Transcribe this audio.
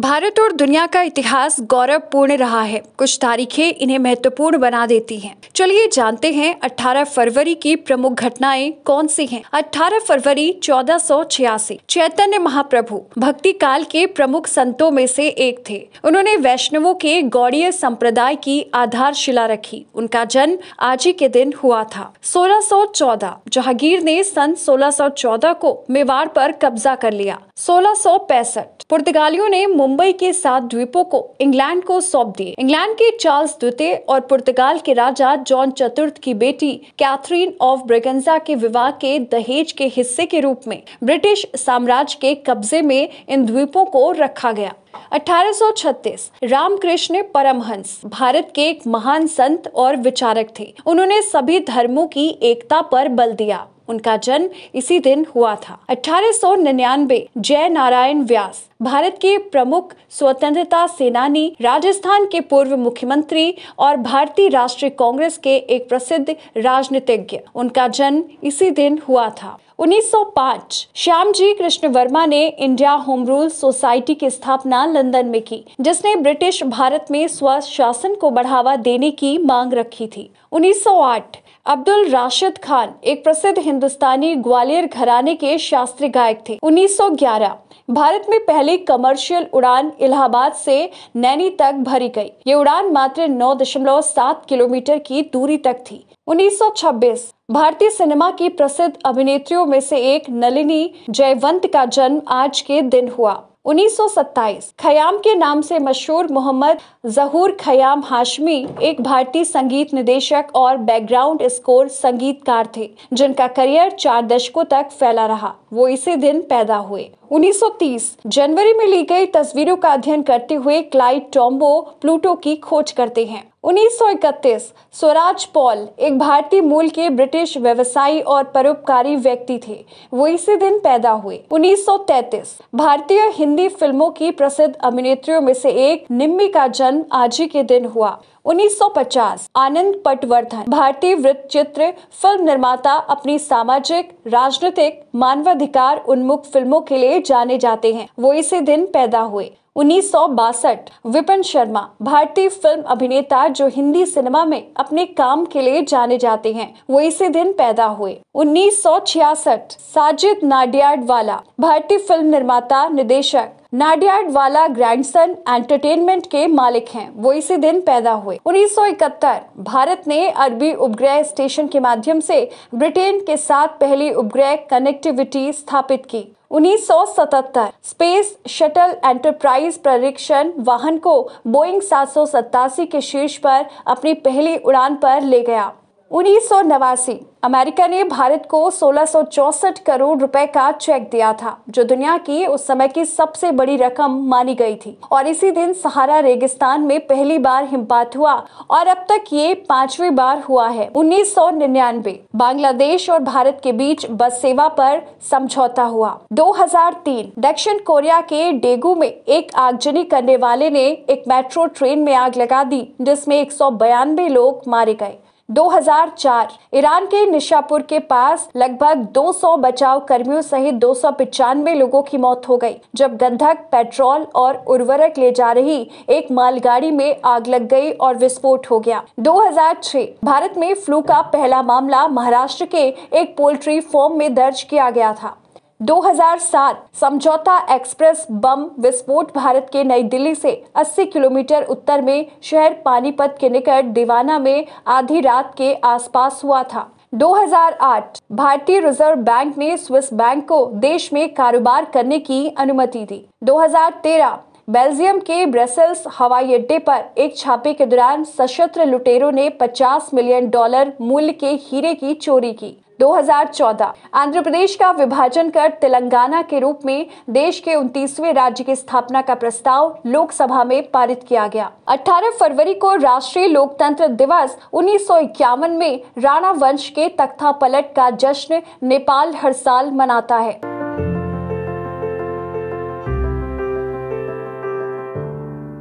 भारत और दुनिया का इतिहास गौरवपूर्ण रहा है कुछ तारीखें इन्हें महत्वपूर्ण बना देती हैं। चलिए जानते हैं 18 फरवरी की प्रमुख घटनाएं कौन सी हैं? 18 फरवरी छियासी चैतन्य महाप्रभु भक्ति काल के प्रमुख संतों में से एक थे उन्होंने वैष्णवों के गौड़ीय संप्रदाय की आधारशिला रखी उनका जन्म आज ही के दिन हुआ था सोलह जहांगीर ने सन सोलह को मेवाड़ पर कब्जा कर लिया सोलह पुर्तगालियों ने मुंबई के सात द्वीपों को इंग्लैंड को सौंप दिए इंग्लैंड के चार्ल्स द्वितीय और पुर्तगाल के राजा जॉन चतुर्थ की बेटी कैथरीन ऑफ ब्रिगेंजा के विवाह के दहेज के हिस्से के रूप में ब्रिटिश साम्राज्य के कब्जे में इन द्वीपों को रखा गया 1836 रामकृष्ण परमहंस भारत के एक महान संत और विचारक थे उन्होंने सभी धर्मों की एकता पर बल दिया उनका जन्म इसी दिन हुआ था अठारह जय नारायण व्यास भारत के प्रमुख स्वतंत्रता सेनानी राजस्थान के पूर्व मुख्यमंत्री और भारतीय राष्ट्रीय कांग्रेस के एक प्रसिद्ध राजनीतिज्ञ उनका जन्म इसी दिन हुआ था 1905 श्याम जी कृष्ण वर्मा ने इंडिया होम रूल सोसाइटी की स्थापना लंदन में की जिसने ब्रिटिश भारत में स्वशासन को बढ़ावा देने की मांग रखी थी 1908 अब्दुल राशिद खान एक प्रसिद्ध हिंदुस्तानी ग्वालियर घराने के शास्त्रीय गायक थे 1911 भारत में पहली कमर्शियल उड़ान इलाहाबाद से नैनी तक भरी गई ये उड़ान मात्र 9.7 किलोमीटर की दूरी तक थी 1926 भारतीय सिनेमा की प्रसिद्ध अभिनेत्रियों में से एक नलिनी जयवंत का जन्म आज के दिन हुआ 1927 खयाम के नाम से मशहूर मोहम्मद जहूर खयाम हाशमी एक भारतीय संगीत निदेशक और बैकग्राउंड स्कोर संगीतकार थे जिनका करियर चार दशकों तक फैला रहा वो इसी दिन पैदा हुए 1930 जनवरी में ली गई तस्वीरों का अध्ययन करते हुए क्लाइड टॉम्बो प्लूटो की खोज करते हैं 1931 स्वराज पॉल एक भारतीय मूल के ब्रिटिश व्यवसायी और परोपकारी व्यक्ति थे वो इसी दिन पैदा हुए 1933 भारतीय हिंदी फिल्मों की प्रसिद्ध अभिनेत्रियों में से एक निम्मी का जन्म आज ही के दिन हुआ 1950 आनंद पटवर्धन भारतीय वृत्त चित्र फिल्म निर्माता अपनी सामाजिक राजनीतिक मानवाधिकार उन्मुख फिल्मों के लिए जाने जाते हैं वो इसी दिन पैदा हुए उन्नीस विपिन शर्मा भारतीय फिल्म अभिनेता जो हिंदी सिनेमा में अपने काम के लिए जाने जाते हैं वो इसी दिन पैदा हुए 1966 साजिद वाला भारतीय फिल्म निर्माता निदेशक वाला ग्रैंडसन एंटरटेनमेंट के मालिक हैं वो इसी दिन पैदा हुए 1971 भारत ने अरबी उपग्रह स्टेशन के माध्यम से ब्रिटेन के साथ पहली उपग्रह कनेक्टिविटी स्थापित की 1977 स्पेस शटल एंटरप्राइज प्ररीक्षण वाहन को बोइंग सात के शीर्ष पर अपनी पहली उड़ान पर ले गया उन्नीस अमेरिका ने भारत को सोलह करोड़ रुपए का चेक दिया था जो दुनिया की उस समय की सबसे बड़ी रकम मानी गई थी और इसी दिन सहारा रेगिस्तान में पहली बार हिमपात हुआ और अब तक ये पांचवी बार हुआ है 1999 बांग्लादेश और भारत के बीच बस सेवा पर समझौता हुआ 2003 दक्षिण कोरिया के डेगू में एक आगजनी करने वाले ने एक मेट्रो ट्रेन में आग लगा दी जिसमे एक लोग मारे गए 2004 ईरान के निशापुर के पास लगभग 200 बचाव कर्मियों सहित दो लोगों की मौत हो गई जब गंधक पेट्रोल और उर्वरक ले जा रही एक मालगाड़ी में आग लग गई और विस्फोट हो गया 2006 भारत में फ्लू का पहला मामला महाराष्ट्र के एक पोल्ट्री फॉर्म में दर्ज किया गया था 2007 समझौता एक्सप्रेस बम विस्फोट भारत के नई दिल्ली से 80 किलोमीटर उत्तर में शहर पानीपत के निकट दीवाना में आधी रात के आसपास हुआ था 2008 भारतीय रिजर्व बैंक ने स्विस बैंक को देश में कारोबार करने की अनुमति दी 2013 बेल्जियम के ब्रसेल्स हवाई अड्डे पर एक छापे के दौरान सशस्त्र लुटेरों ने 50 मिलियन डॉलर मूल्य के हीरे की चोरी की 2014 आंध्र प्रदेश का विभाजन कर तेलंगाना के रूप में देश के उनतीसवे राज्य की स्थापना का प्रस्ताव लोकसभा में पारित किया गया 18 फरवरी को राष्ट्रीय लोकतंत्र दिवस उन्नीस में राणा वंश के तख्ता पलट का जश्न नेपाल हर साल मनाता है